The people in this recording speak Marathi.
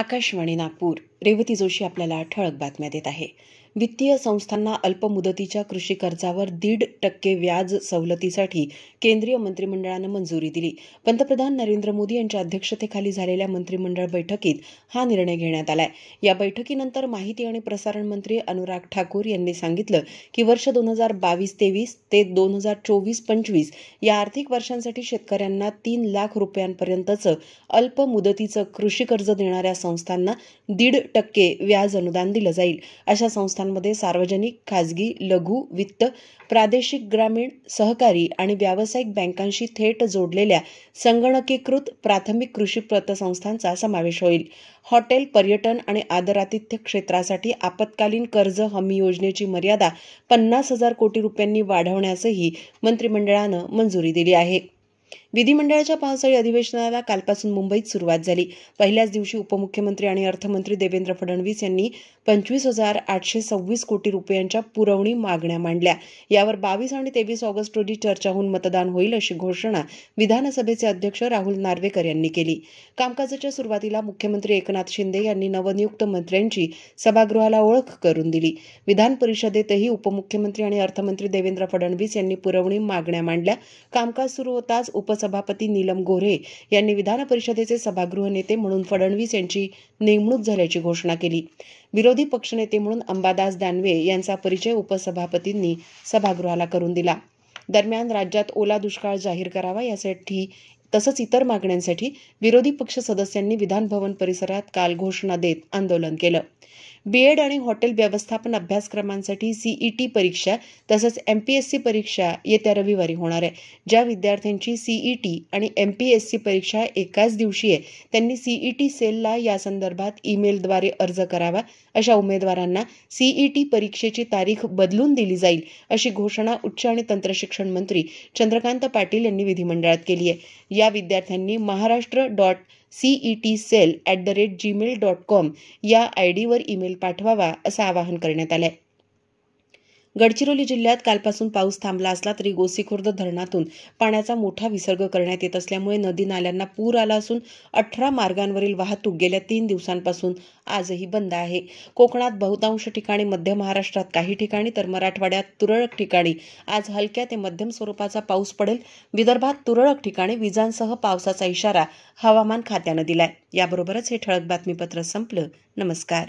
आकाशवाणी नागपूर रेवती जोशी आपल्याला ठळक बातम्या देत आहे वित्तीय संस्थांना अल्पमुदतीच्या कृषी कर्जावर दीड टक्के व्याज सवलतीसाठी केंद्रीय मंत्रिमंडळानं मंजुरी दिली पंतप्रधान नरेंद्र मोदी यांच्या अध्यक्षतेखाली झालेल्या मंत्रिमंडळ बैठकीत हा निर्णय घेण्यात आलाय या बैठकीनंतर माहिती आणि प्रसारण मंत्री अनुराग ठाकूर यांनी सांगितलं की वर्ष दोन हजार बावीस तेवीस ते दोन हजार चोवीस पंचवीस या आर्थिक वर्षांसाठी शेतकऱ्यांना तीन लाख रुपयांपर्यंतचं अल्प मुदतीचं कृषी कर्ज देणाऱ्या संस्थांना दीड टक्के व्याज अनुदान दिलं जाईल अशा संस्थांमध्ये सार्वजनिक खाजगी लघु वित्त प्रादेशिक ग्रामीण सहकारी आणि व्यावसायिक बँकांशी थेट जोडलेल्या संगणकीकृत प्राथमिक कृषी पतसंस्थांचा समावेश होईल हॉटेल पर्यटन आणि आदरातिथ्य क्षेत्रासाठी आपत्कालीन कर्ज हमी योजनेची मर्यादा पन्नास हजार कोटी रुपयांनी वाढवण्यासही मंत्रिमंडळानं मंजुरी दिली आहे विधिमंडळाच्या पावसाळी अधिवेशनाला कालपासून मुंबईत सुरुवात झाली पहिल्याच दिवशी उपमुख्यमंत्री आणि अर्थमंत्री देवेंद्र फडणवीस यांनी पंचवीस हजार आठशे सव्वीस कोटी रुपयांच्या पुरवणी मागण्या मांडल्या यावर बावीस आणि तेवीस ऑगस्ट रोजी चर्चा होऊन मतदान होईल अशी घोषणा विधानसभेचे अध्यक्ष राहुल नार्वेकर यांनी केली कामकाजाच्या सुरुवातीला मुख्यमंत्री एकनाथ शिंदे यांनी नवनियुक्त मंत्र्यांची सभागृहाला ओळख करून दिली विधान परिषदेतही उपमुख्यमंत्री आणि अर्थमंत्री देवेंद्र फडणवीस यांनी पुरवणी मागण्या मांडल्या कामकाज सुरू होताच उपसभापती नीलम गोऱ्हे यांनी विधान परिषदेचे सभागृह नेते म्हणून फडणवीस यांची नेमणूक झाल्याची घोषणा केली विरोधी पक्षनेते म्हणून अंबादास दानवे यांचा परिचय उपसभापतींनी सभागृहाला करून दिला दरम्यान राज्यात ओला दुष्काळ जाहीर करावा यासाठी तसंच इतर मागण्यांसाठी विरोधी पक्ष सदस्यांनी विधानभवन परिसरात काल घोषणा देत आंदोलन केलं बी आणि हॉटेल व्यवस्थापन अभ्यासक्रमांसाठी सीईटी e परीक्षा तसंच एमपीएससी परीक्षा येत्या रविवारी होणार आहे ज्या विद्यार्थ्यांची सीईटी e आणि एमपीएससी परीक्षा एकाच दिवशी आहे त्यांनी सीईटी e सेलला या संदर्भात ईमेलद्वारे अर्ज करावा अशा उमेदवारांना सीईटी परीक्षेची तारीख बदलून दिली जाईल अशी घोषणा उच्च आणि तंत्रशिक्षण मंत्री चंद्रकांत पाटील यांनी विधिमंडळात केली आहे या विद्यार्थ्यांनी Maharashtra dot C E T cell at the rate Gmail dot com या आय डीवर ईमेल पाठवावा असं आवाहन करण्यात आलं आहे गडचिरोली जिल्ह्यात कालपासून पाऊस थांबला असला तरी गोसीखुर्द धरणातून पाण्याचा मोठा विसर्ग करण्यात येत असल्यामुळे नदी नाल्यांना पूर आला असून अठरा मार्गांवरील वाहतूक गेल्या तीन दिवसांपासून आजही बंद आहे कोकणात बहुतांश ठिकाणी मध्य महाराष्ट्रात काही ठिकाणी तर मराठवाड्यात तुरळक ठिकाणी आज हलक्या ते मध्यम स्वरूपाचा पाऊस पडेल विदर्भात तुरळक ठिकाणी विजांसह पावसाचा इशारा हवामान खात्यानं दिलाय याबरोबरच हे ठळक बातमीपत्र संपलं नमस्कार